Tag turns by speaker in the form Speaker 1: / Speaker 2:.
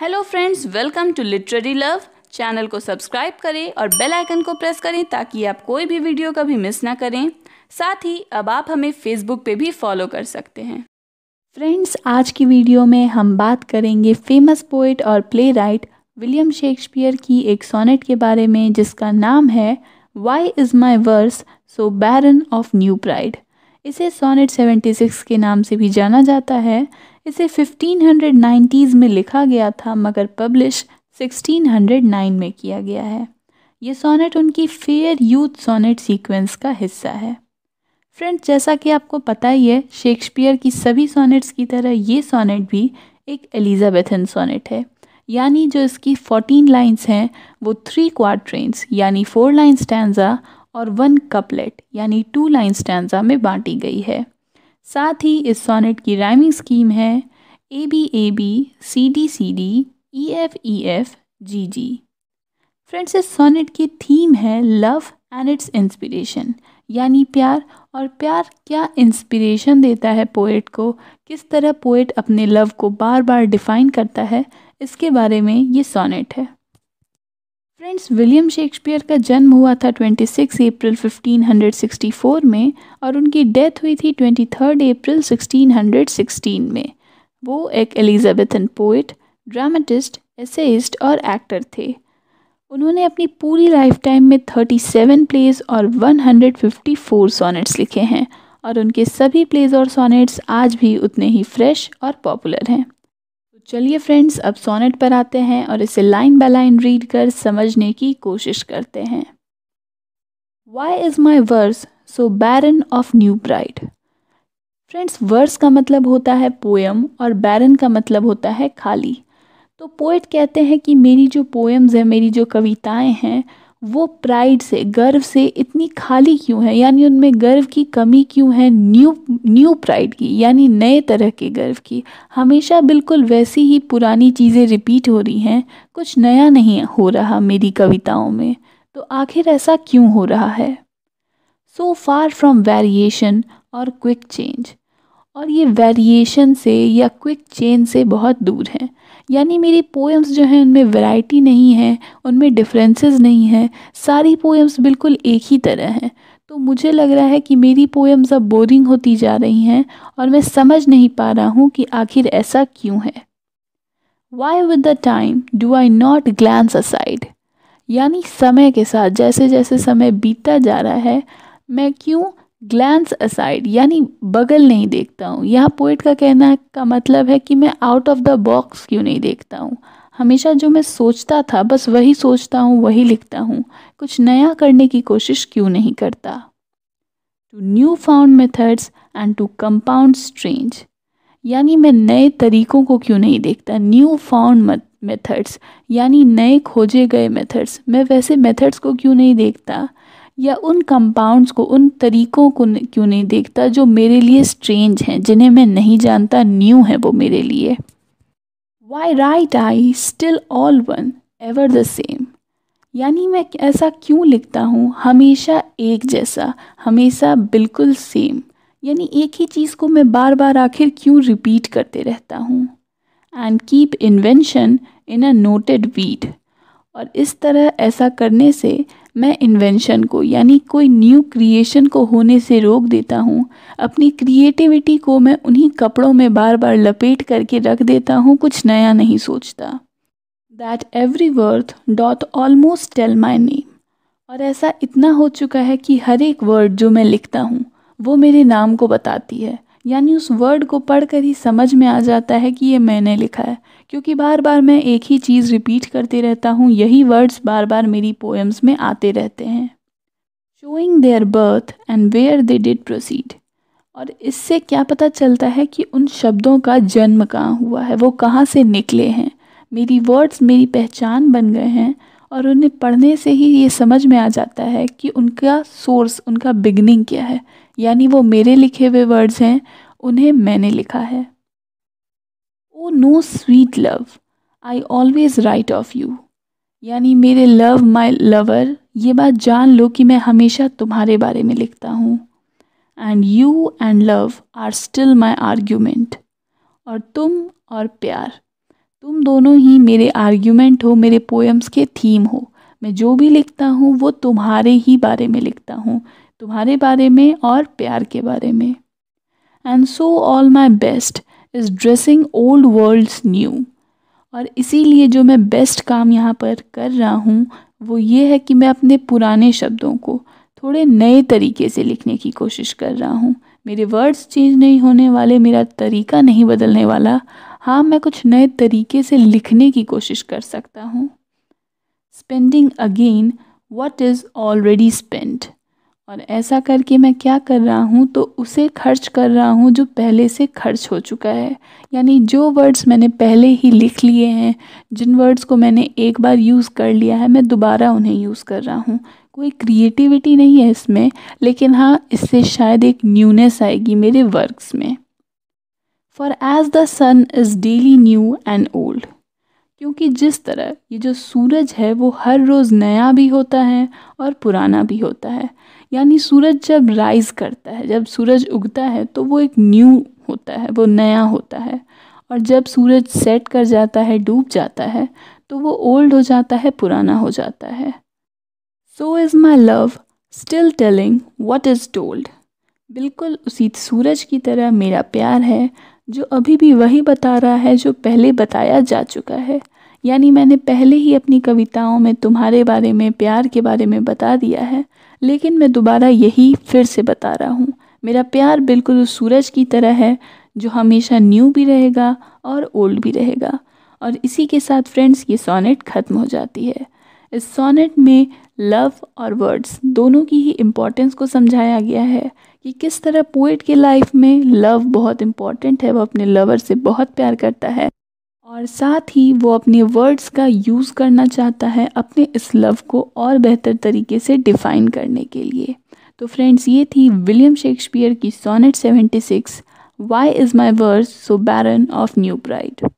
Speaker 1: hello friends welcome to literary love channel को subscribe करें और बेल आइकन को प्रेस करें ताकि आप कोई भी वीडियो कभी मिस ना करें साथ ही अब आप हमें फेसबुक पे भी फॉलो कर सकते हैं फ्रेंड्स आज की वीडियो में हम बात करेंगे फेमस पोइट और प्ले राइट विलियम शेक्सपियर की एक सोनेट के बारे में जिसका नाम है why is my verse so barren of new pride इसे सोनेट 76 के नाम से भी जाना जाता है इसे 1590s में लिखा गया था मगर पब्लिश 1609 में किया गया है ये सोनेट उनकी फेयर यूथ सोनेट सीक्वेंस का हिस्सा है फ्रेंड्स जैसा कि आपको पता ही है शेक्सपियर की सभी सोनेट्स की तरह ये सोनेट भी एक एलिजाबेथन सोनेट है यानी जो इसकी 14 लाइंस हैं वो थ्री क्वार्ट्रेंस यानी फोर लाइन स्टैंडा और वन कपलेट यानी टू लाइन स्टैंडा में बांटी गई है साथ ही इस सोनेट की राइमिंग स्कीम है A B A B C D C D E F E F G G friends इस सोनेट की थीम है लव एंड इट्स इंस्पिरेशन यानी प्यार और प्यार क्या इंस्पिरेशन देता है पोइट को किस तरह पोएट अपने लव को बार बार डिफ़ाइन करता है इसके बारे में ये सोनेट है फ्रेंड्स विलियम शेक्सपियर का जन्म हुआ था 26 अप्रैल 1564 में और उनकी डेथ हुई थी 23 अप्रैल 1616 में वो एक एलिजाबेथन पोइट ड्रामेटिस्ट एसेइस्ट और एक्टर थे उन्होंने अपनी पूरी लाइफ टाइम में 37 प्लेज और 154 सोनेट्स लिखे हैं और उनके सभी प्लेज और सोनेट्स आज भी उतने ही फ्रेश और पॉपुलर हैं चलिए फ्रेंड्स अब सोनेट पर आते हैं और इसे लाइन बाय लाइन रीड कर समझने की कोशिश करते हैं why is my verse so barren of new bride friends verse का मतलब होता है पोएम और बैरन का मतलब होता है खाली तो पोएट कहते हैं कि मेरी जो पोएम्स हैं मेरी जो कविताएं हैं वो प्राइड से गर्व से इतनी खाली क्यों है यानी उनमें गर्व की कमी क्यों है न्यू न्यू प्राइड की यानी नए तरह के गर्व की हमेशा बिल्कुल वैसी ही पुरानी चीज़ें रिपीट हो रही हैं कुछ नया नहीं हो रहा मेरी कविताओं में तो आखिर ऐसा क्यों हो रहा है सो फार फ्रॉम वेरिएशन और क्विक चेंज और ये वेरिएशन से या क्विक चेंज से बहुत दूर हैं यानी मेरी पोएम्स जो हैं उनमें वैरायटी नहीं है उनमें डिफरेंसेस नहीं हैं सारी पोएम्स बिल्कुल एक ही तरह हैं तो मुझे लग रहा है कि मेरी पोएम्स अब बोरिंग होती जा रही हैं और मैं समझ नहीं पा रहा हूँ कि आखिर ऐसा क्यों है why with the time do I not glance aside यानी समय के साथ जैसे जैसे समय बीतता जा रहा है मैं क्यों ग्लैंस असाइड यानी बगल नहीं देखता हूँ यहाँ पोइट का कहना का मतलब है कि मैं आउट ऑफ द बॉक्स क्यों नहीं देखता हूँ हमेशा जो मैं सोचता था बस वही सोचता हूँ वही लिखता हूँ कुछ नया करने की कोशिश क्यों नहीं करता to new found methods and to compound strange यानी मैं नए तरीकों को क्यों नहीं देखता न्यू फाउंड मेथड्स यानी नए खोजे गए मेथड्स मैं वैसे मेथड्स को क्यों नहीं देखता या उन कंपाउंड्स को उन तरीकों को क्यों नहीं देखता जो मेरे लिए स्ट्रेंज हैं जिन्हें मैं नहीं जानता न्यू है वो मेरे लिए why write I still all one ever the same यानी मैं ऐसा क्यों लिखता हूँ हमेशा एक जैसा हमेशा बिल्कुल सेम यानी एक ही चीज़ को मैं बार बार आखिर क्यों रिपीट करते रहता हूँ and keep invention in a noted weed और इस तरह ऐसा करने से मैं इन्वेंशन को यानी कोई न्यू क्रिएशन को होने से रोक देता हूँ अपनी क्रिएटिविटी को मैं उन्हीं कपड़ों में बार बार लपेट करके रख देता हूँ कुछ नया नहीं सोचता that every word doth almost tell my name और ऐसा इतना हो चुका है कि हर एक वर्ड जो मैं लिखता हूँ वो मेरे नाम को बताती है यानी उस वर्ड को पढ़कर ही समझ में आ जाता है कि ये मैंने लिखा है क्योंकि बार बार मैं एक ही चीज़ रिपीट करते रहता हूँ यही वर्ड्स बार बार मेरी पोएम्स में आते रहते हैं showing their birth and where they did proceed और इससे क्या पता चलता है कि उन शब्दों का जन्म कहाँ हुआ है वो कहाँ से निकले हैं मेरी वर्ड्स मेरी पहचान बन गए हैं और उन्हें पढ़ने से ही ये समझ में आ जाता है कि उनका सोर्स उनका बिगनिंग क्या है यानी वो मेरे लिखे हुए वर्ड्स हैं उन्हें मैंने लिखा है O know sweet love I always write of you यानी मेरे लव माई लवर ये बात जान लो कि मैं हमेशा तुम्हारे बारे में लिखता हूँ and you and love are still my argument और तुम और प्यार तुम दोनों ही मेरे आर्ग्यूमेंट हो मेरे पोएम्स के थीम हो मैं जो भी लिखता हूँ वो तुम्हारे ही बारे में लिखता हूँ तुम्हारे बारे में और प्यार के बारे में and so all my best is dressing old world new और इसीलिए जो मैं बेस्ट काम यहाँ पर कर रहा हूँ वो ये है कि मैं अपने पुराने शब्दों को थोड़े नए तरीके से लिखने की कोशिश कर रहा हूँ मेरे वर्ड्स चेंज नहीं होने वाले मेरा तरीका नहीं बदलने वाला हाँ मैं कुछ नए तरीके से लिखने की कोशिश कर सकता हूँ spending again what is already spend और ऐसा करके मैं क्या कर रहा हूँ तो उसे खर्च कर रहा हूँ जो पहले से खर्च हो चुका है यानी जो वर्ड्स मैंने पहले ही लिख लिए हैं जिन वर्ड्स को मैंने एक बार यूज़ कर लिया है मैं दोबारा उन्हें यूज़ कर रहा हूँ कोई क्रिएटिविटी नहीं है इसमें लेकिन हाँ इससे शायद एक न्यूनेस आएगी मेरे वर्क्स में for as the sun is daily new and old क्योंकि जिस तरह ये जो सूरज है वो हर रोज़ नया भी होता है और पुराना भी होता है यानी सूरज जब राइज़ करता है जब सूरज उगता है तो वो एक न्यू होता है वो नया होता है और जब सूरज सेट कर जाता है डूब जाता है तो वो ओल्ड हो जाता है पुराना हो जाता है so is my love still telling what is told बिल्कुल उसी सूरज की तरह मेरा प्यार है जो अभी भी वही बता रहा है जो पहले बताया जा चुका है यानी मैंने पहले ही अपनी कविताओं में तुम्हारे बारे में प्यार के बारे में बता दिया है लेकिन मैं दोबारा यही फिर से बता रहा हूँ मेरा प्यार बिल्कुल उस सूरज की तरह है जो हमेशा न्यू भी रहेगा और ओल्ड भी रहेगा और इसी के साथ फ्रेंड्स ये सोनेट ख़त्म हो जाती है इस सोनेट में लव और वर्ड्स दोनों की ही इम्पोर्टेंस को समझाया गया है कि किस तरह पोइट के लाइफ में लव बहुत इम्पॉर्टेंट है वो अपने लवर से बहुत प्यार करता है और साथ ही वो अपने वर्ड्स का यूज़ करना चाहता है अपने इस लव को और बेहतर तरीके से डिफ़ाइन करने के लिए तो फ्रेंड्स ये थी विलियम शेक्सपियर की sonnet 76 why is my verse so barren of new bride